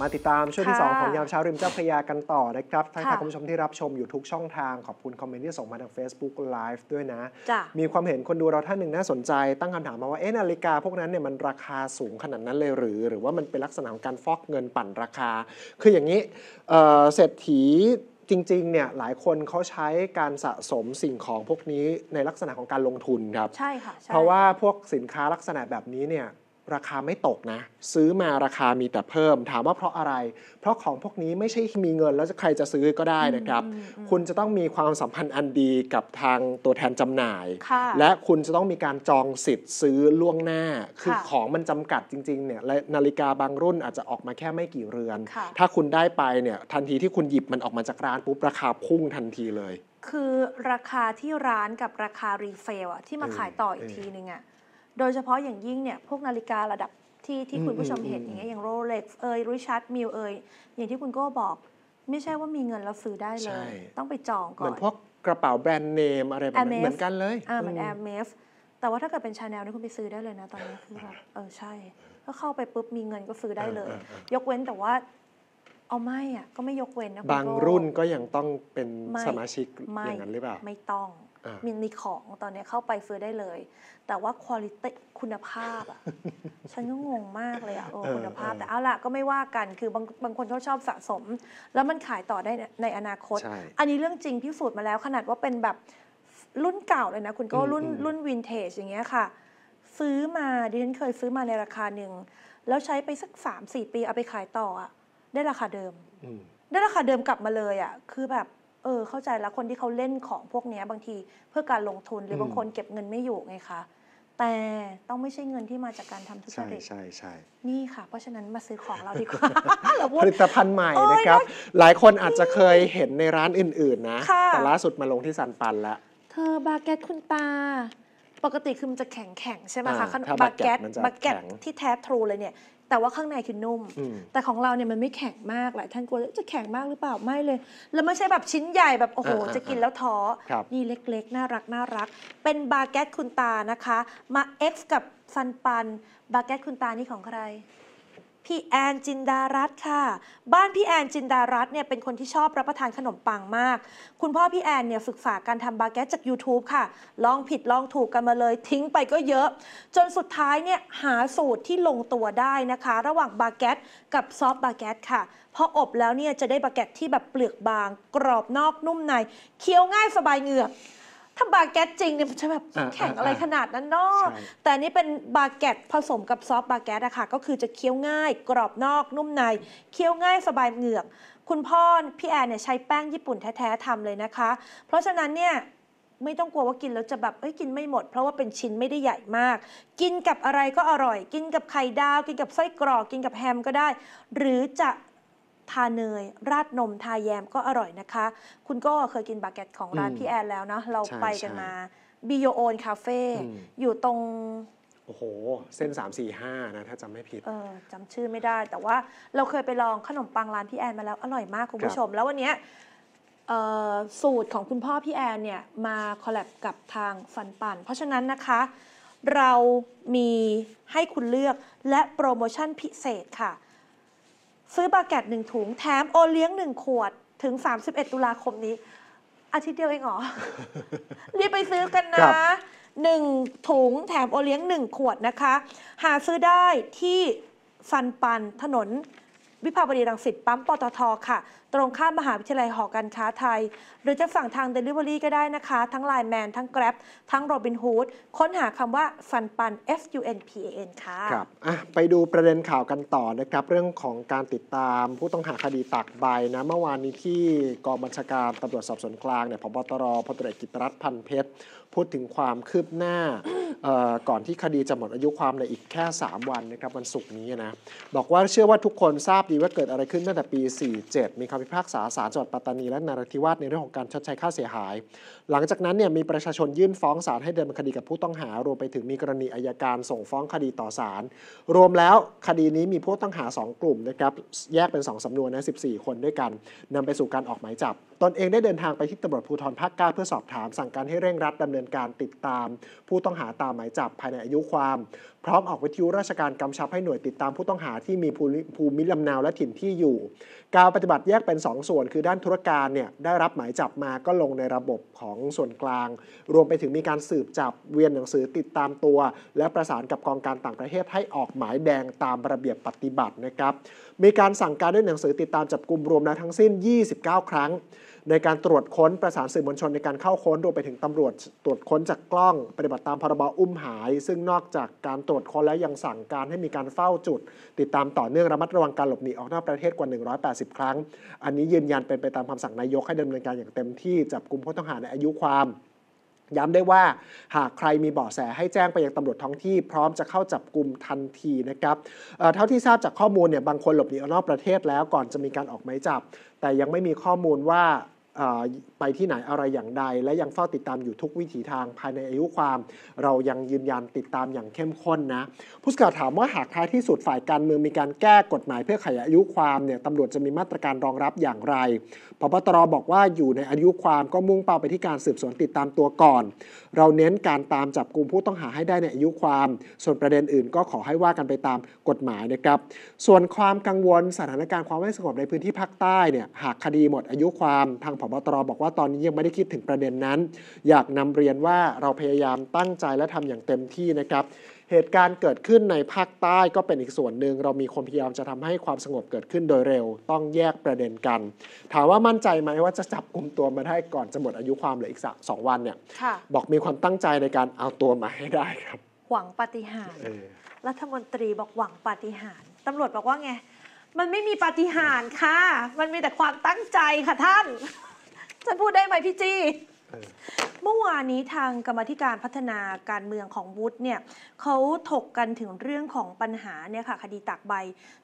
มาติดตามช่วงที่ 2 ของยามเช้าริมเจ้าพยากันต่อนะครับทั้งคุณผู้ชมที่รับชมอยู่ทุกช่องทางขอบคุณคอมเมนต์ที่ส่งมาทาง Facebook Live ด้วยนะ มีความเห็นคนดูเราท่านหนึ่งน่าสนใจ ตั้งคำถามมาว่าเอ๊ะนาฬิกาพวกนั้นเนี่ยมันราคาสูงขนาดนั้นเลยหรือ หรือว่ามันเป็นลักษณะของการฟอกเงินปั่นราคา คืออย่างนี้เศรษฐีจริงๆเนี่ยหลายคนเขาใช้การสะสมสิ่งของพวกนี้ในลักษณะของการลงทุนครับใช่ค่ะเพราะว่าพวกสินค้าลักษณะแบบนี้เนี่ยราคาไม่ตกนะ ซื้อมาราคามีแต่เพิ่ม ถามว่าเพราะอะไร เพราะของพวกนี้ไม่ใช่มีเงิน แล้วใครจะซื้อก็ได้นะครับ คุณจะต้องมีความสัมพันธ์อันดีกับทางตัวแทนจำหน่ายและคุณจะต้องมีการจองสิทธิ์ซื้อล่วงหน้า คือของมันจำกัดจริงๆเนี่ยนาฬิกาบางรุ่นอาจจะออกมาแค่ไม่กี่เรือน ถ้าคุณได้ไปเนี่ยทันทีที่คุณหยิบมันออกมาจากร้านปุ๊บราคาพุ่งทันทีเลยคือราคาที่ร้านกับราคารีเฟลอะที่มาขายต่ออีกทีนึงอะโดยเฉพาะอย่างยิ่งเนี่ยพวกนาฬิการะดับที่ที่คุณผู้ชมเห็นอย่างเงี้ยอย่างโรเล็กซ์เอยริชาร์ดมิลเอยอย่างที่คุณโก้บอกไม่ใช่ว่ามีเงินเราซื้อได้เลย ต้องไปจองก่อนเหมือนพวกกระเป๋าแบรนด์เนมอะไรแบบนั้นเหมือนกันเลย อ่าเหมือนแอมเมฟแต่ว่าถ้าเกิดเป็นชาแนลนี่คุณไปซื้อได้เลยนะตอนนี้คือแบบเออ ใช่ ก็เข้าไปปุ๊บมีเงินก็ซื้อได้เลย ยกเว้นแต่ว่าเอาไม่อะก็ไม่ยกเว้นนะคุณโก้บางรุ่นก็ยังต้องเป็นสมาชิกอย่างนั้นหรือเปล่า ไม่ต้องมินมีของตอนนี้เข้าไปซื้อได้เลย แต่ว่าคุณคุณภาพอ่ะฉันก็งงมากเลยอ่ะโอ้คุณภาพแต่เอาละก็ไม่ว่ากันคือบางบางคนเขาชอบสะสม แล้วมันขายต่อได้ในอนาคต อันนี้เรื่องจริง พิสูจน์มาแล้ว ขนาดว่าเป็นแบบรุ่นเก่าเลยนะ คุณก็รุ่นรุ่นวินเทจอย่างเงี้ยค่ะ ซื้อมาดิฉันเคยซื้อมาในราคาหนึ่ง แล้วใช้ไปสักสามสี่ปีเอาไปขายต่ออ่ะได้ราคาเดิมได้ราคาเดิมกลับมาเลยอ่ะคือแบบเออ เข้าใจแล้ว คนที่เขาเล่นของพวกนี้บางทีเพื่อการลงทุนหรือบางคนเก็บเงินไม่อยู่ไงคะ แต่ต้องไม่ใช่เงินที่มาจากการทำธุรกิจใช่ใช่ใช่นี่ค่ะ เพราะฉะนั้นมาซื้อของเราดีกว่าผลิตภัณฑ์ใหม่นะครับ หลายคนอาจจะเคยเห็นในร้านอื่นๆนะ แต่ล่าสุดมาลงที่ซันปันแล้ว เธอบาเกตคุณตาปกติคือมันจะแข็งแข็งใช่ไหมคะขนมบา b เก็ตบาเก็ตที่แท้ทรูเลยเนี่ย แต่ว่าข้างในคือนุ่มมแต่ของเราเนี่ยมันไม่แข็งมากหลายท่านกลัวจะแข็งมากหรือเปล่าไม่เลย แล้วไม่ใช่แบบชิ้นใหญ่แบบโอ้โหจะกินแล้วท้อนี่เล็ก ๆ น่ารักน่ารัก เป็นบาเก็ตคุณตานะคะมา X กับซันปันบาเก็ตคุณตานี่ของใครพี่แอน จินดารัตค่ะ บ้านพี่แอน จินดารัตเนี่ยเป็นคนที่ชอบรับประทานขนมปังมาก คุณพ่อพี่แอนเนี่ยฝึกฝากการทำบาแกตจาก YouTube ค่ะ ลองผิดลองถูกกันมาเลยทิ้งไปก็เยอะ จนสุดท้ายเนี่ยหาสูตรที่ลงตัวได้นะคะ ระหว่างบาแกตกับซอฟบาแกตค่ะ พออบแล้วเนี่ยจะได้บาแกตที่แบบเปลือกบาง กรอบนอกนุ่มใน เคี้ยวง่ายสบายเหงือกถ้าบาแกตจริงเนี่ยมันจะแบบแข็งอะไรขนาดนั้นเนาะ แต่นี่เป็นบาแกตผสมกับซอฟต์บาแกตอะค่ะก็คือจะเคี้ยวง่าย กรอบนอกนุ่มใน เคี้ยวง่ายสบายเหงือก คุณพ่อพี่แอนเนี่ยใช้แป้งญี่ปุ่นแท้ๆทำเลยนะคะ เพราะฉะนั้นเนี่ยไม่ต้องกลัวว่ากินแล้วจะแบบเอ้ยกินไม่หมด เพราะว่าเป็นชิ้นไม่ได้ใหญ่มาก กินกับอะไรก็อร่อย กินกับไข่ดาวกินกับไส้กรอกกินกับแฮมก็ได้ หรือจะทาเนยราดนม ทาแยมก็อร่อยนะคะ คุณก็เคยกินบาเก็ตของร้านพี่แอนแล้วนะเราไปกันมาบิโยโอนคาเฟ่อยู่ตรง โอ้โห เส้น 3 4 5 นะ ถ้าจำไม่ผิดเออจำชื่อไม่ได้แต่ว่าเราเคยไปลองขนมปังร้านพี่แอนมาแล้ว อร่อยมากคุณผู้ชม แล้ววันนี้สูตรของคุณพ่อพี่แอนเนี่ย มาคอลแลบกับทางฟันปันเพราะฉะนั้นนะคะเรามีให้คุณเลือกและโปรโมชั่นพิเศษค่ะซื้อ บาแกตหนึ่งถุงแถมโอเลี้ยงหนึ่งขวดถึง 31 ตุลาคมนี้ อาทิตย์เดียวเองเหรอรีบไปซื้อกันนะหนึ่งถุงแถมโอเลี้ยงหนึ่งขวดนะคะ หาซื้อได้ที่ฟันปันถนนวิภาวดีรังสิตปั๊ม ปตทค่ะตรงข้ามมหาวิทยาลัยหอการค้าไทย หรือจะสั่งทาง Delivery ก็ได้นะคะ ทั้ง l ล n e Man ทั้ง Grab ทั้ง Robin Hood ค้นหาคำว่าฟันปัน F U N P A N ค่ะครับอ่ะ ไปดูประเด็นข่าวกันต่อนะครับ เรื่องของการติดตามผู้ต้องหาคดีตากใบนะ เมื่อวานนี้ที่กองบัญชาการตำรวจสอบสวนกลางเนี่ยพบตรพลตรกิตรัตน์พันเพชร พูดถึงความคืบหน้าก่อนที่คดีจะหมดอายุความในอีกแค่ 3 วันนะครับวันศุกร์นี้นะบอกว่าเชื่อว่าทุกคนทราบดีว่าเกิดอะไรขึ้นตั้งแต่ปี 47มีคำพิพากษา ศาลจังหวัดปัตตานี และนาราธิวาสในเรื่องของการชดใช้ค่าเสียหาย หลังจากนั้นเนี่ยมีประชาชนยื่นฟ้องศาลให้เดินคดีกับผู้ต้องหารวมไปถึงมีกรณีอายการส่งฟ้องคดีต่อศาลรวมแล้วคดีนี้มีผู้ต้องหา 2 กลุ่มนะครับแยกเป็น 2 สำนวนนะ14 คนด้วยกันนำไปสู่การออกหมายจับตนเองได้เดินทางไปที่ตำรวจภูธรภาคเก้าเพื่อสอบถามสั่งการให้เร่งรัดดำเนินการติดตาม ผู้ต้องหาตามหมายจับภายในอายุความร้อมออกวิทยุราชการกำชับให้หน่วยติดตามผู้ต้องหาที่มีภูมิลำเนาและถิ่นที่อยู่ การปฏิบัติแยกเป็น 2 ส่วนคือด้านธุรการเนี่ยได้รับหมายจับมาก็ลงในระบบของส่วนกลาง รวมไปถึงมีการสืบจับเวียนหนังสือติดตามตัว และประสานกับกองการต่างประเทศให้ออกหมายแดงตามระเบียบปฏิบัติ นะครับมีการสั่งการด้วยหนังสือติดตามจับกลุ่มรวมแล้วทั้งสิ้น 29 ครั้งในการตรวจค้นประสานสื่อมวลชนในการเข้าค้นรวมไปถึงตำรวจตรวจค้นจากกล้อง ปฏิบัติตามพรบอุ้มหาย ซึ่งนอกจากการตรวจค้นแล้วยังสั่งการให้มีการเฝ้าจุดติดตามต่อเนื่องระมัดระวังการหลบหนีออกนอกประเทศกว่า 180 ครั้ง อันนี้ยืนยันเป็นไปตามคำสั่งนายกให้ดำเนินการอย่างเต็มที่จับกลุ่มผู้ต้องหาในอายุความ ย้ำได้ว่าหากใครมีเบาะแสให้แจ้งไปยังตำรวจท้องที่พร้อมจะเข้าจับกลุ่มทันทีนะครับเเท่าที่ทราบจากข้อมูลเนี่ยบางคนหลบหนีออกนอกประเทศแล้วก่อนจะมีการออกหมายจับ แต่ยังไม่มีข้อมูลว่า啊！ไปที่ไหนอะไรอย่างใด และยังเฝ้าติดตามอยู่ทุกวิถีทางภายในอายุความ เรายังยืนยันติดตามอย่างเข้มข้นนะ ผู้สื่อข่าวถามว่าหากท้ายที่สุดฝ่ายการเมืองมีการแก้กฎหมายเพื่อขยายอายุความเนี่ยตำรวจจะมีมาตรการรองรับอย่างไรพบตรบอกว่าอยู่ในอายุความก็มุ่งเป้าไปที่การสืบสวนติดตามตัวก่อน เราเน้นการตามจับกลุ่มผู้ต้องหาให้ได้ในอายุความ ส่วนประเด็นอื่นก็ขอให้ว่ากันไปตามกฎหมายนะครับส่วนความกังวลสถานการณ์ความไม่สงบในพื้นที่ภาคใต้เนี่ยหากคดีหมดอายุความทางพบตรบอกว่าว่าตอนนี้ยังไม่ได้คิดถึงประเด็นนั้น อยากนำเรียนว่าเราพยายามตั้งใจและทำอย่างเต็มที่นะครับ เหตุการณ์เกิดขึ้นในภาคใต้ก็เป็นอีกส่วนหนึ่งเรามีความพยายามจะทำให้ความสงบเกิดขึ้นโดยเร็ว ต้องแยกประเด็นกัน ถามว่ามั่นใจไหมว่าจะจับกลุ่มตัวมาได้ก่อนจะหมดอายุความเหลืออีกสักสองวันเนี่ยบอกมีความตั้งใจในการเอาตัวมาให้ได้ครับ หวังปฏิหารรัฐมนตรีบอกหวังปฏิหารตำรวจบอกว่าไงมันไม่มีปฏิหารค่ะ มันมีแต่ความตั้งใจค่ะท่านฉันพูดได้ไหมพี่จี้เมื่อวานนี้ทางกรรมธิการพัฒนาการเมืองของวุฒิเนี่ยเขาถกกันถึงเรื่องของปัญหาเนี่ยค่ะคดีตากใบ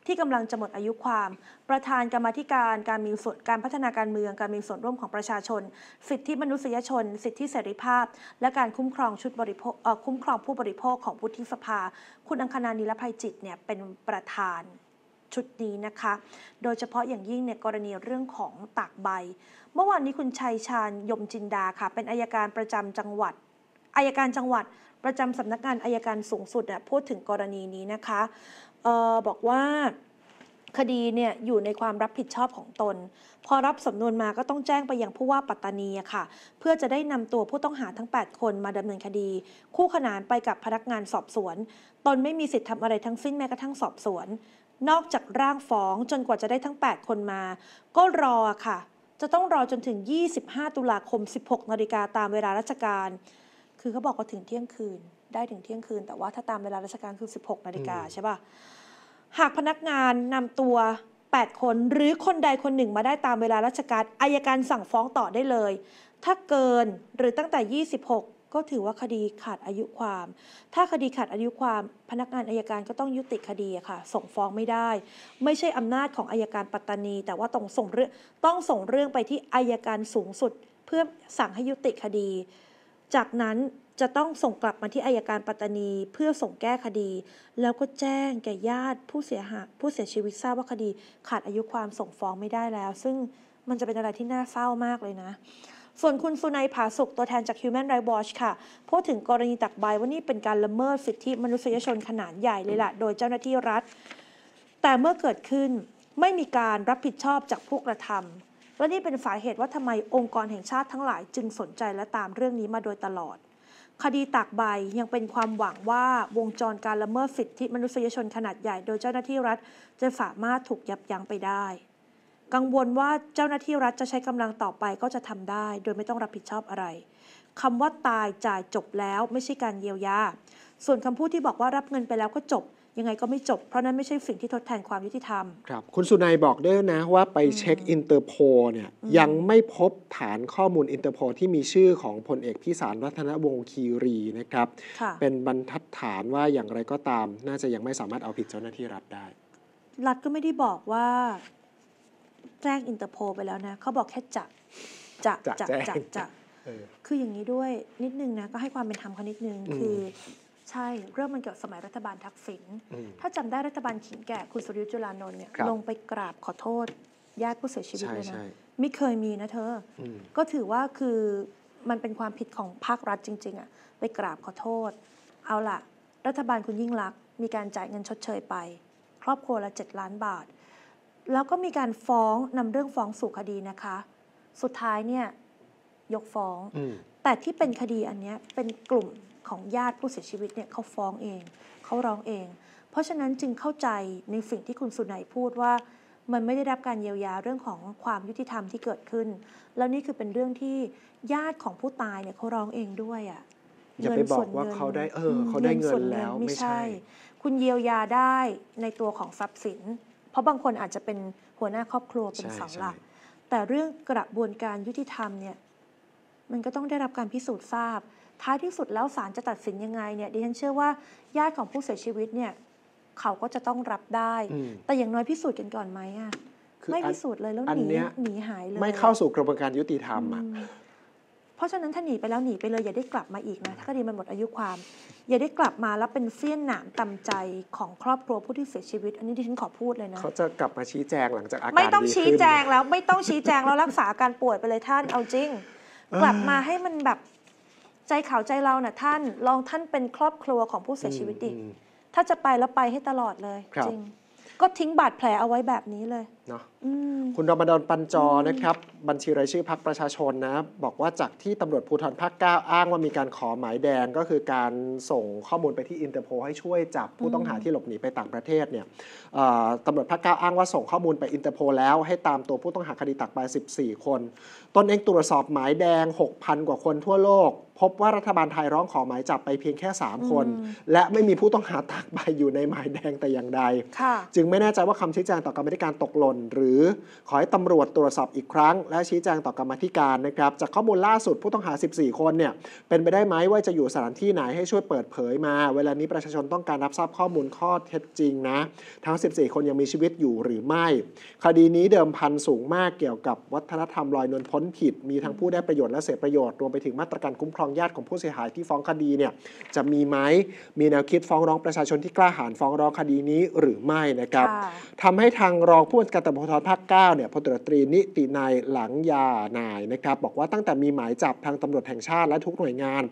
ที่กำลังจะหมดอายุความ ประธานกรรมธิการการมีส่วนการพัฒนาการเมืองการมีส่วนร่วมของประชาชน สิทธิมนุษยชน สิทธิเสรีภาพ และการคุ้มครองชุดบริโภคคุ้มครองผู้บริโภคของวุฒิสภา คุณอังคณานีรภัยจิตเนี่ยเป็นประธานชุดนี้นะคะโดยเฉพาะอย่างยิ่งในกรณีเรื่องของตากใบ เมื่อวานนี้คุณชัยชาญยมจินดาค่ะเป็นอายการประจำจังหวัดอายการจังหวัดประจำสำนักงานอายการสูงสุดพูดถึงกรณีนี้นะคะออบอกว่าคดีเนี่ยอยู่ในความรับผิดชอบของตน พอรับสำนวนมาก็ต้องแจ้งไปยังผู้ว่าปัตตานีค่ะเพื่อจะได้นำตัวผู้ต้องหาทั้ง 8 คนมาดำเนินคดี คู่ขนานไปกับพนักงานสอบสวนตนไม่มีสิทธิ์ทำอะไรทั้งสิ้นแม้กระทั่งสอบสวนนอกจากร่างฟ้องจนกว่าจะได้ทั้ง 8 คนมา ก็รอค่ะ จะต้องรอจนถึง 25 ตุลาคม 16นาฬิกาตามเวลาราชการ คือเขาบอกว่าถึงเที่ยงคืนได้ถึงเที่ยงคืน แต่ว่าถ้าตามเวลาราชการคือ 16นาฬิกาใช่ปะหากพนักงานนำตัว 8 คนหรือคนใดคนหนึ่งมาได้ตามเวลาราชการอายการสั่งฟ้องต่อได้เลย ถ้าเกินหรือตั้งแต่ 26ก็ถือว่าคดีขาดอายุความ ถ้าคดีขาดอายุความ พนักงานอายการก็ต้องยุติคดีค่ะ ส่งฟ้องไม่ได้ ไม่ใช่อำนาจของอายการปัตตานี แต่ว่าต้องส่งเรื่องต้องส่งเรื่องไปที่อายการสูงสุดเพื่อสั่งให้ยุติคดี จากนั้นจะต้องส่งกลับมาที่อายการปัตตานี เพื่อส่งแก้คดีแล้วก็แจ้งแก่ญาติ ผู้เสียหายผู้เสียชีวิตทราบว่าคดี ขาดอายุความส่งฟ้องไม่ได้แล้ว ซึ่งมันจะเป็นอะไรที่น่าเศร้ามากเลยนะส่วนคุณสุนัยผาสุกตัวแทนจาก Human Rights Watch ค่ะ พูดถึงกรณีตักใบว่านี่เป็นการละเมิดสิทธิมนุษยชนขนาดใหญ่เลยละ่ะโดยเจ้าหน้าที่รัฐ แต่เมื่อเกิดขึ้นไม่มีการรับผิดชอบจากผู้กระทำและนี่เป็นสาเหตุว่าทำไมองค์กรแห่งชาติทั้งหลายจึงสนใจและตามเรื่องนี้มาโดยตลอด คดีตากใบยังเป็นความหวังว่าวงจรการละเมิดสิทธิมนุษยชนขนาดใหญ่โดยเจ้าหน้าที่รัฐ จะสามารถถูกยับยั้งไปได้กังวลว่าเจ้าหน้าที่รัฐจะใช้กำลังต่อไปก็จะทำได้ โดยไม่ต้องรับผิดชอบอะไรคำว่าตายจ่ายจบแล้วไม่ใช่การเยียวยา ส่วนคำพูดที่บอกว่ารับเงินไปแล้วก็จบ ยังไงก็ไม่จบเพราะนั้นไม่ใช่สิ่งที่ทดแทนความยุติธรรมครับคุณสุนัยบอกด้วยนะว่าไปเช็คอินเตอร์โพเนี่ยยังไม่พบฐานข้อมูลอินเตอร์โพที่มีชื่อของพลเอกพิสารรัฒนวงศ์คีรีนะครับเป็นบรรทัดฐานว่าอย่างไรก็ตาม น่าจะยังไม่สามารถเอาผิดเจ้าหน้าที่รัฐได้รัฐก็ไม่ได้บอกว่าแจ้งอินเตอร์โพไปแล้วนะเขาบอกแค่จะจะจะจะจะคืออย่างนี้ด้วยนิดนึงนะ ก็ให้ความเป็นธรรมเขานิดนึง คือใช่เรื่องมันเกี่ยวสมัยรัฐบาลทักษิณถ้าจำได้รัฐบาลขิงแก่คุณสุริยุจุลานนท์เนี่ยลงไปกราบขอโทษญาติผู้เสียชีวิตเลยนะไม่เคยมีนะเธอก็ถือว่าคือมันเป็นความผิดของภาครัฐจริงๆอะไปกราบขอโทษ เอาล่ะ รัฐบาลคุณยิ่งรักมีการจ่ายเงินชดเชยไป ครอบครัวละ7ล้านบาทแล้วก็มีการฟ้องนำเรื่องฟ้องสู่คดีนะคะ สุดท้ายเนี่ยยกฟ้อง แต่ที่เป็นคดีอันนี้เป็นกลุ่มของญาติผู้เสียชีวิตเนี่ยเขาฟ้องเองเขาร้องเอง เพราะฉะนั้นจึงเข้าใจในสิ่งที่คุณสุนัยพูดว่า มันไม่ได้รับการเยียวยาเรื่องของความยุติธรรมที่เกิดขึ้น แล้วนี่คือเป็นเรื่องที่ญาติของผู้ตายเนี่ยเขาร้องเองด้วยอะ่ะอย่าไปบอกว่าเขาได้ เออเขาได้เงินแล้ว ไม่ใช่ คุณเยียวยาได้ในตัวของทรัพย์สินเพราะบางคนอาจจะเป็นหัวหน้าครอบครัวเป็นเสาหลักแต่เรื่องกระบวนการยุติธรรมเนี่ยมันก็ต้องได้รับการพิสูจน์ทราบท้ายที่สุดแล้วศาลจะตัดสินยังไงเนี่ยดิฉันเชื่อว่าญาติของผู้เสียชีวิตเนี่ย เขาก็จะต้องรับได้ แต่อย่างน้อยพิสูจน์กันก่อนไหมอ่ะไม่พิสูจน์เลยแล้วหนีหนีหายเลย ไม่เข้าสู่กระบวนการยุติธรรมอ่ะราะฉะนั้นถ้าหนีไปแล้วหนีไปเลย อย่าได้กลับมาอีกนะถ้าคดีมันหมดอายุความอย่าได้กลับมาแล้วเป็นเสี้ยนหนามตำใจของครอบครัวผู้ที่เสียชีวิต อันนี้ที่ฉันขอพูดเลยนะเขาจะกลับมาชี้แจงหลังจากอาการไม่ต้องชี้แจงแล้ว ไม่ต้องชี้แจงแล้วรักษาการป่วยไปเลยท่านเอาจริง กลับมาให้มันแบบใจเขาใจเราน่ะท่านลองท่านเป็นครอบครัวของผู้เสียชีวิตดิถ้าจะไปแล้วไปให้ตลอดเลย จริง ก็ทิ้งบาดแผลเอาไว้แบบนี้เลยเนาะคุณรมดอนปันจอนะครับ บัญชีรายชื่อพักประชาชนนะ บอกว่าจากที่ตำรวจภูธรภาคเก้าอ้างว่ามีการขอหมายแดงก็คือการส่งข้อมูลไปที่อินเตอร์โพให้ช่วยจับผู้ต้องหาที่หลบหนีไปต่างประเทศเนี่ยตำรวจภาคเก้าอ้างว่าส่งข้อมูลไปอินเตอร์โพแล้วให้ตามตัวผู้ต้องหาคดีตักไป14 คนตนเองตรวจสอบหมายแดง 6,000 กว่าคนทั่วโลก พบว่ารัฐบาลไทยร้องขอหมายจับไปเพียงแค่ 3 คน และไม่มีผู้ต้องหาตักไปอยู่ในหมายแดงแต่อย่างใด จึงไม่แน่ใจว่าคำชี้แจงต่อกรรมธิการตกหล่นนหรือขอให้ตำรวจตรวจสอบอีกครั้ง และชี้แจงต่อกรรมธิการนะครับจากข้อมูลล่าสุดผู้ต้องหา 14 คนเนี่ยเป็นไปได้ไหมว่าจะอยู่สถานที่ไหนให้ช่วยเปิดเผยมา เวลานี้ประชาชนต้องการรับทราบข้อมูลข้อเท็จจริงนะ ทั้ง 14 คนยังมีชีวิตอยู่หรือไม่ คดีนี้เดิมพันสูงมากเกี่ยวกับวัฒนธรรมลอยนวลพ้นผิดมีทั้งผู้ได้ประโยชน์และเสียประโยชน์รวมไปถึงมาตรการคุ้มครองญาติของผู้เสียหายที่ฟ้องคดีเนี่ยจะมีไหมมีแนวคิดฟ้องร้องประชาชนที่กล้าหาญฟ้องร้องคดีนี้หรือไม่นะครับทำให้ทางรองผู้บำากตำรวจภาคเก้าเนี่ยพลตรตรีนิตินายหลังยานายนะครับ บอกว่าตั้งแต่มีหมายจับทางตำรวจแห่งชาติและทุกหน่วยงาน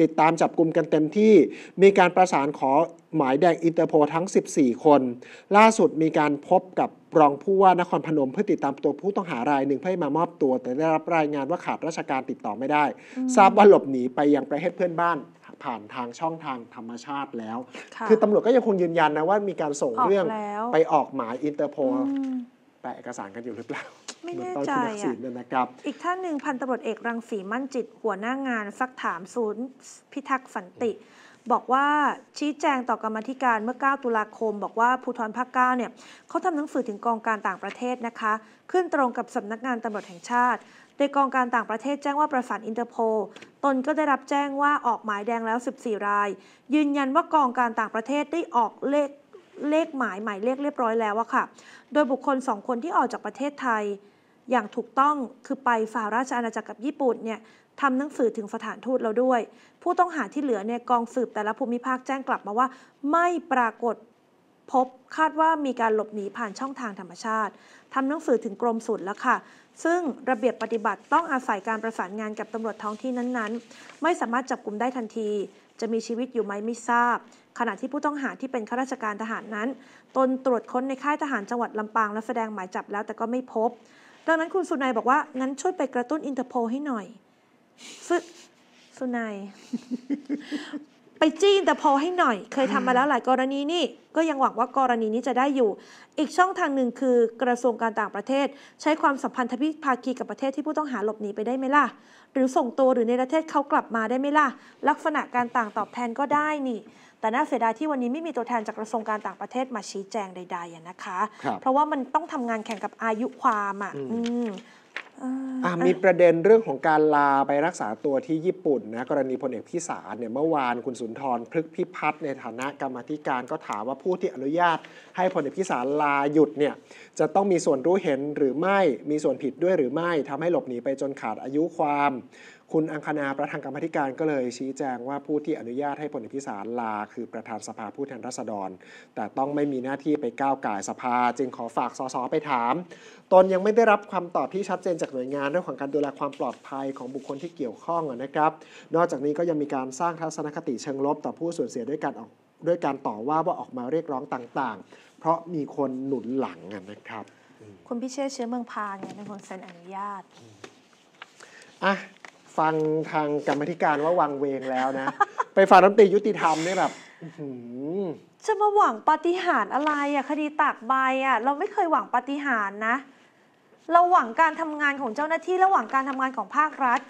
ติดตามจับกลุ่มกันเต็มที่ มีการประสานขอหมายแดงอินเตอร์โพทั้ง 14 คน ล่าสุดมีการพบกับรองผู้ว่านครพนมเพื่อติดตามตัวผู้ต้องหารายหนึ่งเพื่อมามอบตัวแต่ได้รับรายงานว่าขาดราชการติดต่อไม่ได้ ทราบว่าหลบหนีไปยังประเทศเพื่อนบ้านผ่านทางช่องทางธรรมชาติแล้ว คือตำรวจก็ยังคงยืนยันนะว่ามีการส่งเรื่องไปออกหมายอินเตอร์โพแปะเอกสารกันอยู่หรือเปล่า ไม่แน่ใจอ่ะนะครับ อีกท่านหนึ่งพันตำรวจเอก รังสีมั่นจิต หัวหน้างานซักถามศูนย์พิทักษ์สันติ บอกว่าชี้แจงต่อกรรมธิการเมื่อ 9 ตุลาคม บอกว่าภูทรภาค9เนี่ยเขาทำหนังสือถึงกองการต่างประเทศนะคะ ขึ้นตรงกับสำนักงานตำรวจแห่งชาติโดยกองการต่างประเทศแจ้งว่าประสานอินเตอร์โพลตนก็ได้รับแจ้งว่าออกหมายแดงแล้ว 14 ราย ยืนยันว่ากองการต่างประเทศได้ออกเลขเลขหมายหมายเลขเรียบร้อยแล้วอะค่ะ โดยบุคคลสองคนที่ออกจากประเทศไทย อย่างถูกต้องคือไปฝ่าราชอาณาจักรกับญี่ปุ่นเนี่ยทำหนังสือถึงสถานทูตเราด้วย ผู้ต้องหาที่เหลือเนี่ยกองสืบแต่ละภูมิภาคแจ้งกลับมาว่า ไม่ปรากฏพบคาดว่ามีการหลบหนีผ่านช่องทางธรรมชาติทำหนังสือถึงกรมศุลแล้วค่ะ ซึ่งระเบียบปฏิบัติต้องอาศัยการประสานงานกับตำรวจท้องที่นั้น ๆ ไม่สามารถจับกลุ่มได้ทันที จะมีชีวิตอยู่ไหมไม่ทราบ ขณะที่ผู้ต้องหาที่เป็นข้าราชการทหารนั้น ตนตรวจค้นในค่ายทหารจังหวัดลำปางและแสดงหมายจับแล้วแต่ก็ไม่พบ ดังนั้นคุณสุนัยบอกว่า งั้นช่วยไปกระตุ้นอินเตอร์โพลให้หน่อยสุนัยไปจี้แต่พอให้หน่อย เคยทำมาแล้วหลายกรณีนี่ก็ยังหวังว่ากรณีนี้จะได้อยู่ อีกช่องทางหนึ่งคือกระทรวงการต่างประเทศ ใช้ความสัมพันธ์พิภาคีกับประเทศที่ผู้ต้องหาหลบหนีไปได้ไหมล่ะ หรือส่งตัวหรือในประเทศเขากลับมาได้ไหมล่ะ ลักษณะการต่างตอบแทนก็ได้นี่ แต่น่าเสียดายที่วันนี้ไม่มีตัวแทนจากกระทรวงการต่างประเทศมาชี้แจงใดๆนะคะ เพราะว่ามันต้องทำงานแข่งกับอายุความอ่ะมีประเด็นเรื่องของการลาไปรักษาตัวที่ญี่ปุ่นนะกรณีพลเอกพิสารเนี่ยเมื่อวานคุณสุนทรพฤกพิพัฒน์ในฐานะกรรมธิการก็ถามว่าผู้ที่อนุญาตให้พลเอกพิสารลาหยุดเนี่ยจะต้องมีส่วนรู้เห็นหรือไม่มีส่วนผิดด้วยหรือไม่ทำให้หลบหนีไปจนขาดอายุความคุณอังคณาประธานกรรมธิการก็เลยชี้แจงว่าผู้ที่อนุญาตให้พลเอกพิสารลาคือประธานสภาผู้แทนราษฎร แต่ต้องไม่มีหน้าที่ไปก้าวก่าสภา จึงขอฝากสสไปถาม ตนยังไม่ได้รับความตอบที่ชัดเจนจากหน่วยงานเรื่องของการดูแลความปลอดภัยของบุคคลที่เกี่ยวข้องนะครับ นอกจากนี้ก็ยังมีการสร้างทัศนคติเชิงลบต่อผู้สูญเสียด้วยการออกด้วยการต่อว่าว่าออกมาเรียกร้องต่าง ๆ เพราะมีคนหนุนหลังนะครับคุณพิเชษเชื้อเมืองพานเนี่ยเป็นคนเซ็นอนุญาตอ่ะฟังทางกรรมธิการว่าวางเวงแล้วนะ ไปฟังน้ำนตรียุติธรรมเนี่ยแบบจะมาหวังปฏิหารอะไรอ่ะคดีตากใบอ่ะเราไม่เคยหวังปฏิหารนะเราหวังการทำงานของเจ้าหน้าที่ระหว่างการทำงานของภาครัฐ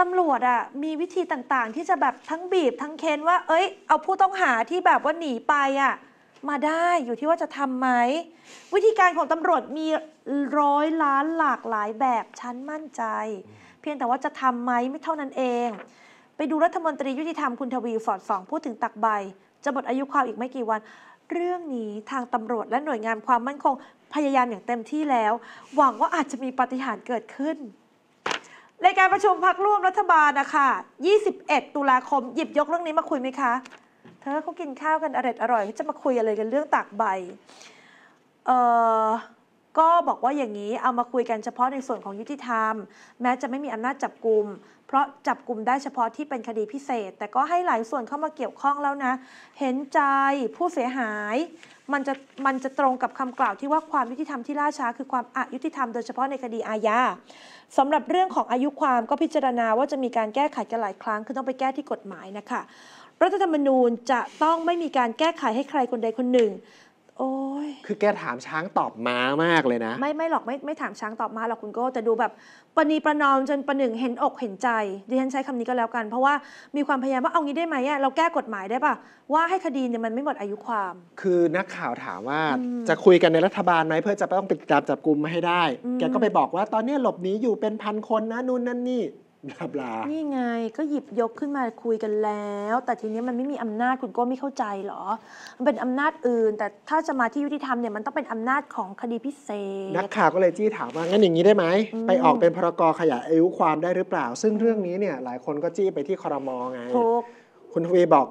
ตำรวจอ่ะมีวิธีต่างๆ ที่จะแบบทั้งบีบทั้งเค้นว่าเอ้ยเอาผู้ต้องหาที่แบบว่าหนีไปอ่ะมาได้อยู่ที่ว่าจะทำไหม วิธีการของตำรวจมีร้อยล้านหลากหลายแบบฉันมั่นใจ เพียงแต่ว่าจะทำไหมไม่เท่านั้นเอง ไปดูรัฐมนตรียุติธรรมคุณทวีสอดสองพูดถึงตักใบ จะหมดอายุความอีกไม่กี่วัน เรื่องนี้ทางตำรวจและหน่วยงานความมั่นคงพยายามอย่างเต็มที่แล้ว หวังว่าอาจจะมีปาฏิหาริย์เกิดขึ้น ในการประชุมพักร่วมรัฐบาลนะคะ21 ตุลาคมหยิบยกเรื่องนี้มาคุยไหมคะเธอเขากินข้าวกันอร่อยอร่อยจะมาคุยอะไรกันเรื่องตากใบ เออก็บอกว่าอย่างนี้เอามาคุยกันเฉพาะในส่วนของยุติธรรม แม้จะไม่มีอำนาจจับกลุ่มเพราะจับกลุ่มได้เฉพาะที่เป็นคดีพิเศษ แต่ก็ให้หลายส่วนเข้ามาเกี่ยวข้องแล้วนะ เห็นใจผู้เสียหาย มันจะมันจะตรงกับคำกล่าวที่ว่าความยุติธรรมที่ล่าช้าคือความอายุติธรรมโดยเฉพาะในคดีอาญาสำหรับเรื่องของอายุความก็พิจารณาว่าจะมีการแก้ไขกันหลายครั้งคือต้องไปแก้ที่กฎหมายนะคะรัฐธรรมนูญจะต้องไม่มีการแก้ไขให้ใครคนใดคนหนึ่ง โอ้ยคือแกถามช้างตอบม้ามากเลยนะ ไม่ไม่หรอกไม่ไม่ถามช้างตอบม้าหรอกคุณโก้จะดูแบบ ปณีประนอมจนประหนึ่งเห็นอกเห็นใจ ดิฉันใช้คำนี้ก็แล้วกัน เพราะว่ามีความพยายามว่าเอางี้ได้ไหมเราแก้กฎหมายได้ปะว่าให้คดีเนี่ยมันไม่หมดอายุความ คือนักข่าวถามว่าจะคุยกันในรัฐบาลไหมเพื่อจะต้องติดตามจับกลุ่มมาให้ได้ แกก็ไปบอกว่าตอนนี้หลบหนีอยู่เป็นพันคนนะนู่นนั่นนี่บลาบลานี่ไงก็หยิบยกขึ้นมาคุยกันแล้ว แต่ทีนี้มันไม่มีอำนาจคุณก็ไม่เข้าใจเหรอ มันเป็นอำนาจอื่น แต่ถ้าจะมาที่ยุติธรรมเนี่ยมันต้องเป็นอำนาจของคดีพิเศษ นักข่าวก็เลยจี้ถามว่า งั้นอย่างนี้ได้ไหมไปออกเป็นพรกขยายอายุความได้หรือเปล่า ซึ่งเรื่องนี้เนี่ยหลายคนก็จี้ไปที่คอรมงไงคุณทวีบอก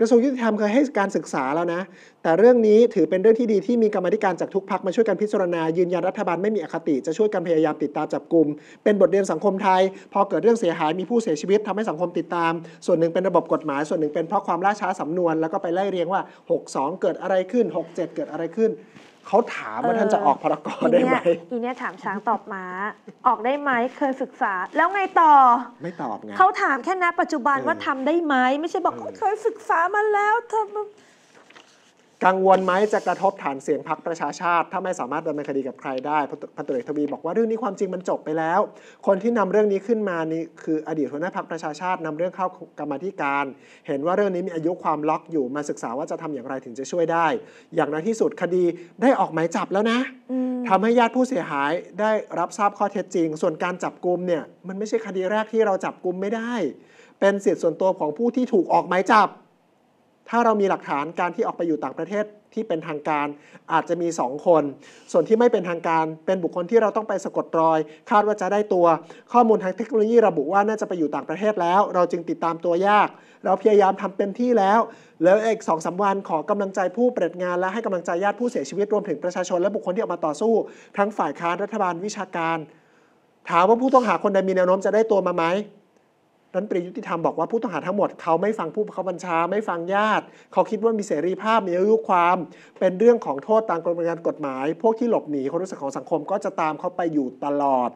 กระทรวงยุติธรรมเคยให้การศึกษาแล้วนะ แต่เรื่องนี้ถือเป็นเรื่องที่ดีที่มีกรรมธิการจากทุกพักมาช่วยกันพิจารณายืนยันรัฐบาลไม่มีอคติจะช่วยกันพยายามติดตามจับกลุ่มเป็นบทเรียนสังคมไทยพอเกิดเรื่องเสียหายมีผู้เสียชีวิตทำให้สังคมติดตาม ส่วนหนึ่งเป็นระบบกฎหมายส่วนหนึ่งเป็นเพราะความล่าช้าสำนวน แล้วก็ไปไล่เรียงว่า 62 เกิดอะไรขึ้น 67 เกิดอะไรขึ้นเขาถามว่าท่านจะออกพรกรได้ไหม อีเนี่ยถามช้างตอบม้า ออกได้ไหมเคยศึกษาแล้วไงต่อ ไม่ตอบไง เขาถามแค่นะปัจจุบันว่าทำได้ไหม ไม่ใช่บอกเคยศึกษามาแล้วเธอกังวลไหมจะกระทบฐานเสียงพักประชาชาติ ถ้าไม่สามารถดำเนินคดีกับใครได้พันตุเอกทวีบอกว่าเรื่องนี้ความจริงมันจบไปแล้ว คนที่นำเรื่องนี้ขึ้นมานี่ คืออดีตหัวหน้าพักประชาชาติ นำเรื่องเข้ากรรมธิการ เห็นว่าเรื่องนี้มีอายุความล็อกอยู่มาศึกษาว่าจะทำอย่างไรถึงจะช่วยได้ อย่างน้อยที่สุดคดีได้ออกหมายจับแล้วนะ ทำให้ญาติผู้เสียหายได้รับทราบข้อเท็จจริง ส่วนการจับกลุมเนี่ยมันไม่ใช่คดีแรกที่เราจับกลุมไม่ได้ เป็นสียส่วนตัวของผู้ที่ถูกออกหมายจับถ้าเรามีหลักฐานการที่ออกไปอยู่ต่างประเทศที่เป็นทางการ อาจจะมี2คน ส่วนที่ไม่เป็นทางการเป็นบุคคลที่เราต้องไปสะกดรอย คาดว่าจะได้ตัว ข้อมูลทางเทคโนโลยีระบุว่าน่าจะไปอยู่ต่างประเทศแล้ว เราจึงติดตามตัวยาก เราพยายามทำเต็มที่แล้ว แล้วเอกสองสาวันขอกำลังใจผู้เปิดงานและให้กำลังใจญาติผู้เสียชีวิตรวมถึงประชาชนและบุคคลที่ออกมาต่อสู้ ทั้งฝ่ายค้านรัฐบาลวิชาการ ถามว่าผู้ต้องหาคนใดมีแนวโน้มจะได้ตัวมาไหมรัฐมนตรียุติธรรมบอกว่าผู้ต้องหาทั้งหมดเขาไม่ฟังผู้บังคับบัญชา ไม่ฟังญาติ เขาคิดว่ามีเสรีภาพมีอายุความ เป็นเรื่องของโทษตามกระบวนการกฎหมาย พวกที่หลบหนี คนรู้สึกของสังคมก็จะตามเขาไปอยู่ตลอด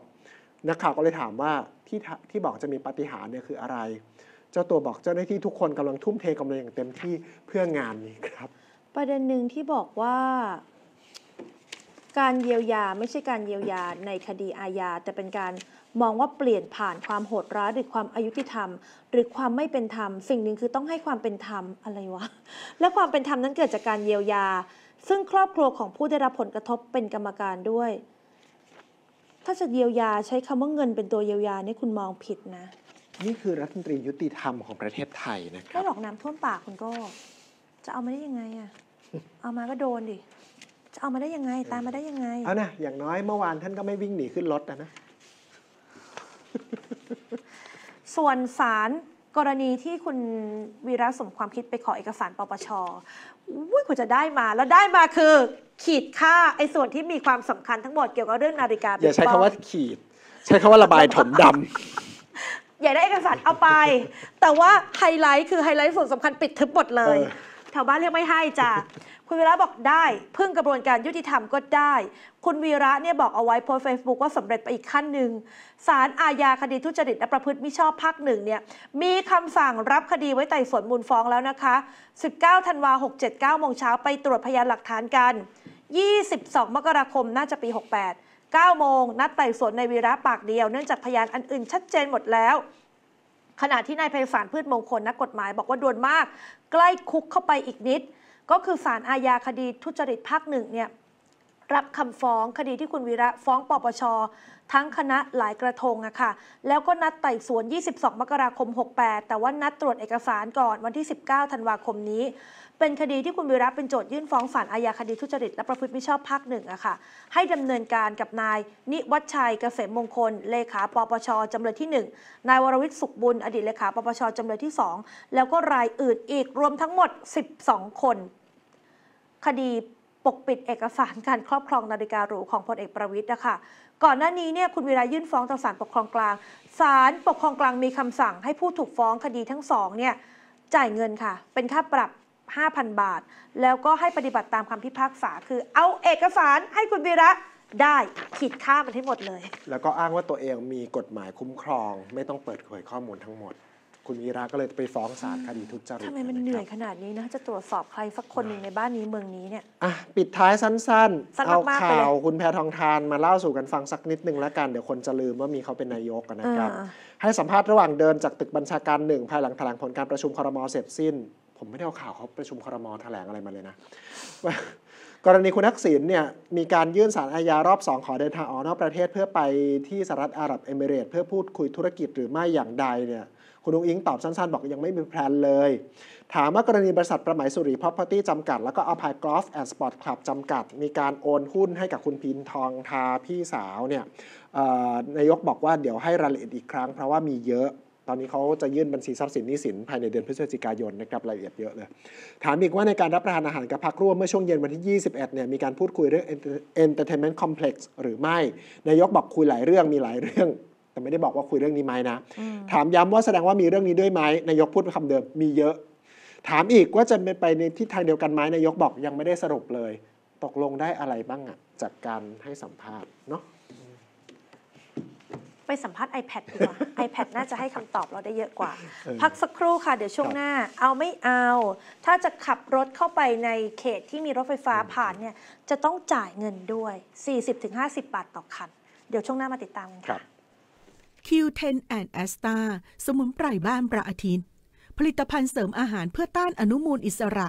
นักข่าวก็เลยถามว่าที่ที่บอกจะมีปฏิหารเนี่ยคืออะไร เจ้าตัวบอกเจ้าหน้าที่ทุกคนกำลังทุ่มเทกำลังอย่างเต็มที่เพื่องานนี้ครับ ประเด็นหนึ่งที่บอกว่าการเยียวยาไม่ใช่การเยียวยาในคดีอาญาแต่เป็นการมองว่าเปลี่ยนผ่านความโหดร้ายหรือความอายุติธรรม หรือความไม่เป็นธรรมสิ่งหนึ่งคือต้องให้ความเป็นธรรมอะไรวะ และความเป็นธรรมนั้นเกิดจากการเยียวยา ซึ่งครอบครัวของผู้ได้รับผลกระทบเป็นกรรมการด้วย ถ้าจะเยียวยาใช้คำว่าเงินเป็นตัวเยียวยานี่คุณมองผิดนะ นี่คือรัฐมนตรียุติธรรมของประเทศไทยนะครับไม่หลอกน้ำท่วมปากคุณก็ จะเอามาได้ยังไงอะเอามาก็โดนดิจะเอามาได้ยังไงตามมาได้ยังไงเอานะอย่างน้อยเมื่อวานท่านก็ไม่วิ่งหนีขึ้นรถนะนะ ส่วนสารกรณีที่คุณวีระสมความคิดไปขอเอกสารปปชอุ้ยคุณจะได้มา แล้วได้มาคือขีดค่าไอ้ส่วนที่มีความสำคัญทั้งหมดเกี่ยวกับเรื่องนาฬิกาอย่าใช้คำว่าขีด ใช้คำว่าระบายถมดำอย่าได้เอกสารเอาไปแต่ว่าไฮไลท์คือไฮไลท์ส่วนสำคัญปิดทึบหมดเลยแถวบ้านเรียกไม่ให้จ้ะคุณวีระบอกได้ พึ่งกระบวนการยุติธรรมก็ได้ คุณวีระเนี่ยบอกเอาไว้โพสเฟซบุ๊กว่าสำเร็จไปอีกขั้นหนึ่งศาลอาญาคดีทุจริตและประพฤติมิชอบภาคหนึ่งเนี่ยมีคำสั่งรับคดีไว้ไต่สวนมูลฟ้องแล้วนะคะ 19ธันวาหกเจ็ดเก้าโมงเช้าไปตรวจพยานหลักฐานกัน 22 มกราคมน่าจะปี 68 9 โมงนัดไต่สวนในวีระปากเดียวเนื่องจากพยานอันอื่น ชัดเจนหมดแล้ว ขณะที่นายไพศาลพืชมงคลนักกฎหมายบอกว่าด่วนมาก ใกล้คุกเข้าไปอีกนิดก็คือศาลอาญาคดีทุจริตภาคหนึ่งเนี่ยรับคำฟ้องคดีที่คุณวีระฟ้องปปชทั้งคณะหลายกระทงอะค่ะ แล้วก็นัดไต่สวน 22 มกราคม 68 แต่ว่านัดตรวจเอกสารก่อนวันที่ 19ธันวาคมนี้เป็นคดีที่คุณวีระเป็นโจทยื่นฟ้องศาลอาญาคดีทุจริตและประพฤติมิชอบภาคหนึ่งอะค่ะให้ดำเนินการกับนายนิวัชชัยเกษมมงคล เลขาปปชจำเลยที่1นายวรวิทย์สุขบุญ อดีตเลขาปปชจำเลยที่ 2 แล้วก็รายอื่นอีกรวมทั้งหมด 12 คน คดีปกปิดเอกสารการครอบครองนาฬิกาหรูของพลเอกประวิทย์นะคะก่อนหน้านี้เนี่ยคุณวีระยื่นฟ้องต่อศาลปกครองกลาง ศาลปกครองกลางมีคำสั่ง ให้ผู้ถูกฟ้องคดีทั้งสองเนี่ยจ่ายเงินค่ะ เป็นค่าปรับ5,000 บาท แล้วก็ให้ปฏิบัติตามคำพิพากษาคือ เอาเอกสารให้คุณวีระได้ขีดค่ามันให้หมดเลย แล้วก็อ้างว่าตัวเองมีกฎหมายคุ้มครอง ไม่ต้องเปิดเผยข้อมูลทั้งหมด คุณวีระก็เลยไปฟ้องศาลคดีทุจริตทำไมมันเหนื่อยขนาดนี้นะ จะตรวจสอบใครสักคนหนึ่งในบ้านนี้เมืองนี้เนี่ยอ่ะ ปิดท้ายสั้นๆเอาข่าวคุณแพทองทานมาเล่าสู่กันฟังสักนิดนึงแล้วกันเดี๋ยวคนจะลืมว่ามีเขาเป็นนายกนะครับให้สัมภาษณ์ระหว่างเดินจากตึกบัญชาการหนึ่งภายหลังแถลงผลการประชุมครมเสร็จสิ้นผมไม่ได้เอาข่าวเขาประชุมครมแถลงอะไรมาเลยนะว่ากรณีคุณทักษิณเนี่ยมีการยื่นสารอาญารอบ 2 ขอเดินทางออกนอกประเทศเพื่อไปที่สหรัฐอาหรับเอมิเรต เพื่อพูดคุยธุรกิจหรือไม่อย่างใดเนี่ยคุณนุ้งอิงตอบสั้นๆ บอกยังไม่มีแผนเลย ถามว่ากรณีบริษัทประไมสุริพ r อร์ตี้จำกัดแล้วก็อภัยกรอฟแอนด์สปอร์ตคลับจำกัด มีการโอนหุ้นให้กับคุณพินทองทาพี่สาวเนี่ยนายกบอกว่าเดี๋ยวให้รายละเอียดอีกครั้งเพราะว่ามีเยอะตอนนี้เขาจะยื่นบัญชีทรัพย์สินนี้สินภายในเดือนพฤศจิกายนนะครับรายละเอียดเยอะเลยถามอีกว่าในการรับประทานอาหารกับพักร่วมเมื่อช่วงเย็นวันที่ 21 เนี่ยมีการพูดคุยเรื่อง Entertainment Complex หรือไม่ นายกบอกคุยหลายเรื่องมีหลายเรื่อง แต่ไม่ได้บอกว่าคุยเรื่องนี้ไหมนะ ถามย้ำว่าแสดงว่ามีเรื่องนี้ด้วยไหมนายกพูดคำเดิมมีเยอะถามอีกว่าจะไปในทิศทางเดียวกันไหมนายกบอกยังไม่ได้สรุปเลย ตกลงได้อะไรบ้างอะจากการให้สัมภาษณ์เนาะไปสัมภาษณ์ iPad ดีกว่า iPad น่าจะให้คำตอบเราได้เยอะกว่า พักสักครู่ค่ะเดี๋ยวช่วงหน้า เอาไม่เอา ถ้าจะขับรถเข้าไปในเขตที่มีรถไฟฟ้าผ่านเนี่ยจะต้องจ่ายเงินด้วย 40-50 บาทต่อคัน เดี๋ยวช่วงหน้ามาติดตามกันค่ะ Q10 and Asta สมุนไพรบ้านประอาทิตย์ผลิตภัณฑ์เสริมอาหารเพื่อต้านอนุมูลอิสระ